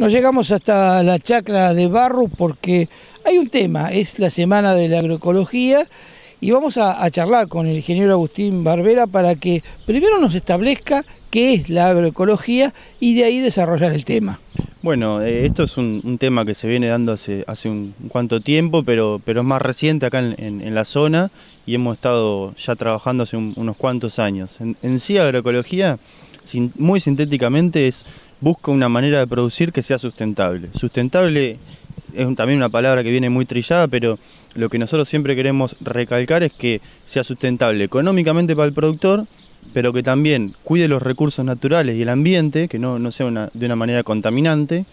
Nos llegamos hasta la chacra de Barro porque hay un tema, es la semana de la agroecología y vamos a, charlar con el ingeniero Agustín Barbera para que primero nos establezca qué es la agroecología y de ahí desarrollar el tema. Bueno, eh, esto es un, tema que se viene dando hace, un cuanto tiempo, pero, es más reciente acá en, la zona y hemos estado ya trabajando hace unos cuantos años. en sí, agroecología muy sintéticamente es busca una manera de producir que sea sustentable. Sustentable es también una palabra que viene muy trillada, pero lo que nosotros siempre queremos recalcar es que sea sustentable económicamente para el productor, pero que también cuide los recursos naturales y el ambiente, que no, sea de una manera contaminante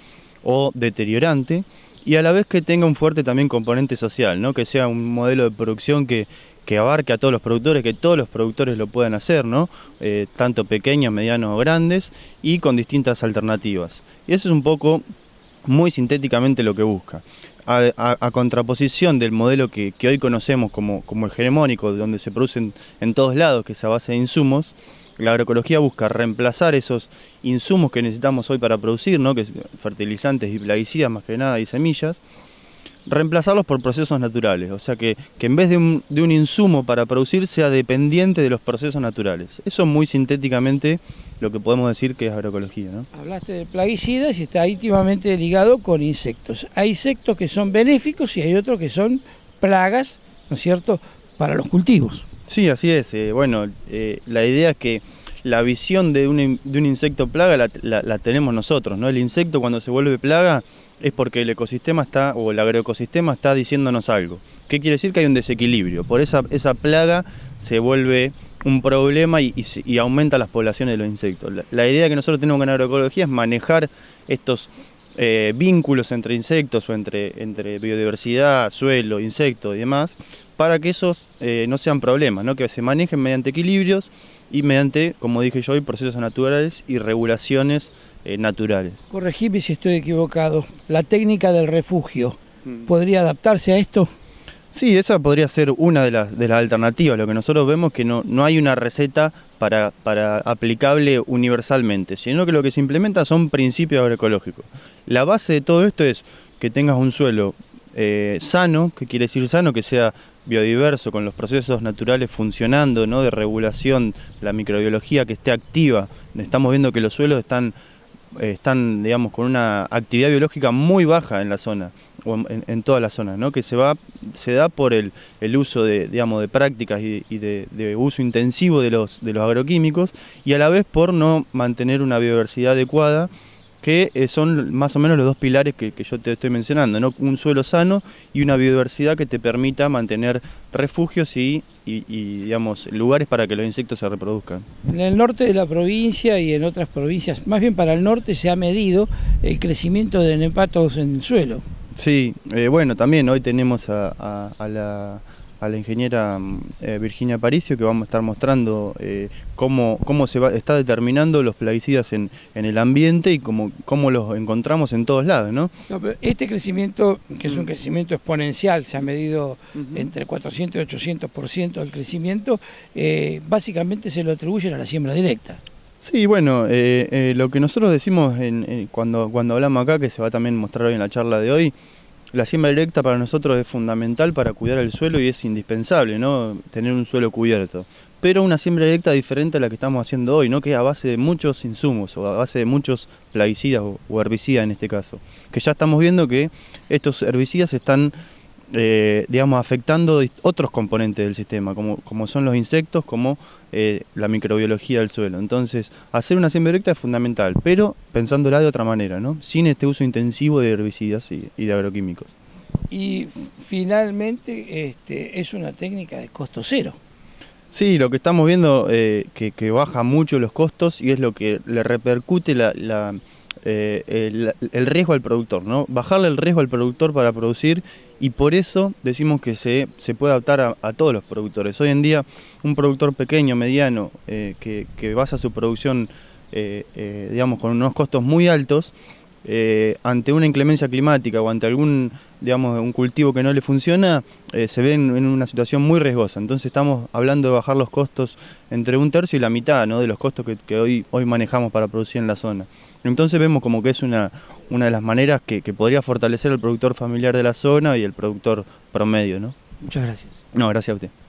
o deteriorante, y a la vez que tenga un fuerte también componente social, ¿no? que sea un modelo de producción que, que abarque a todos los productores, que todos los productores lo puedan hacer, ¿no? Eh, tanto pequeños, medianos o grandes, y con distintas alternativas. Y eso es un poco, muy sintéticamente, lo que busca. A, contraposición del modelo que, hoy conocemos como, el hegemónico, donde se producen en todos lados, que es a base de insumos, la agroecología busca reemplazar esos insumos que necesitamos hoy para producir, ¿no? que fertilizantes y plaguicidas más que nada y semillas, reemplazarlos por procesos naturales, o sea que, en vez de un, insumo para producir sea dependiente de los procesos naturales. Eso muy sintéticamente lo que podemos decir que es agroecología. ¿no? Hablaste de plaguicidas y está íntimamente ligado con insectos. Hay insectos que son benéficos y hay otros que son plagas, ¿no es cierto?, para los cultivos. Sí, así es. Eh, bueno, eh, la idea es que la visión de un, de un insecto plaga la tenemos nosotros, ¿no? El insecto cuando se vuelve plaga es porque el ecosistema está, o el agroecosistema está diciéndonos algo. ¿Qué quiere decir? Que hay un desequilibrio. Por esa, esa plaga se vuelve un problema y, aumenta las poblaciones de los insectos. La, idea que nosotros tenemos en agroecología es manejar estos eh, vínculos entre insectos o entre, entre biodiversidad, suelo, insectos y demás, para que esos eh, no sean problemas, que se manejen mediante equilibrios y mediante, como dije yo hoy, procesos naturales y regulaciones eh, naturales. Corregime si estoy equivocado. La técnica del refugio, mm. ¿podría adaptarse a esto? Sí, esa podría ser una de las, alternativas. Lo que nosotros vemos es que no, no hay una receta para, para, aplicable universalmente, sino que lo que se implementa son principios agroecológicos. La base de todo esto es que tengas un suelo eh, sano, que quiere decir sano, que sea biodiverso, con los procesos naturales funcionando, ¿no? de regulación, la microbiología que esté activa. Estamos viendo que los suelos están eh, están, digamos, con una actividad biológica muy baja en la zona, o en, todas las zonas, ¿no? Que se, va, se da por el, el uso de, digamos, de prácticas y, de, uso intensivo de los, de los agroquímicos y a la vez por no mantener una biodiversidad adecuada que eh, son más o menos los dos pilares que, que, yo te estoy mencionando, ¿no? un suelo sano y una biodiversidad que te permita mantener refugios y y, digamos, lugares para que los insectos se reproduzcan? En el norte de la provincia y en otras provincias, más bien para el norte, se ha medido el crecimiento de nepatos en el suelo. Sí, eh, bueno, también hoy tenemos a la a la ingeniera mm, eh, Virginia Paricio, que vamos a estar mostrando eh, cómo, cómo se va, está determinando los plaguicidas en, el ambiente y cómo, los encontramos en todos lados. ¿no? este crecimiento, que es un mm. crecimiento exponencial, se ha medido entre 400 y 800% del crecimiento, eh, básicamente se lo atribuyen a la siembra directa. Sí, bueno, lo que nosotros decimos cuando, cuando hablamos acá, que se va también mostrar hoy en la charla de hoy, la siembra directa para nosotros es fundamental para cuidar el suelo y es indispensable, ¿no? Tener un suelo cubierto. Pero una siembra directa diferente a la que estamos haciendo hoy, ¿no? Que es a base de muchos insumos o a base de muchos plaguicidas o herbicidas en este caso. Que ya estamos viendo que estos herbicidas están eh, digamos, afectando otros componentes del sistema, como, son los insectos, como eh, la microbiología del suelo. Entonces, hacer una siembra directa es fundamental, pero pensándola de otra manera, ¿no? sin este uso intensivo de herbicidas y, de agroquímicos. Y finalmente, este, es una técnica de costo cero. Sí, lo que estamos viendo eh, que, que, baja mucho los costos y es lo que le repercute la eh, el, riesgo al productor, ¿no? Bajarle el riesgo al productor para producir y por eso decimos que se, puede adaptar a, todos los productores. Hoy en día un productor pequeño, mediano, eh, que, basa su producción, eh, digamos, con unos costos muy altos, eh, ante una inclemencia climática o ante algún, un cultivo que no le funciona, eh, se ven en una situación muy riesgosa. Entonces estamos hablando de bajar los costos entre un tercio y la mitad de los costos que, hoy, hoy manejamos para producir en la zona. Entonces vemos como que es una, de las maneras que, que podría fortalecer al productor familiar de la zona y el productor promedio. ¿no? Muchas gracias. No, gracias a usted.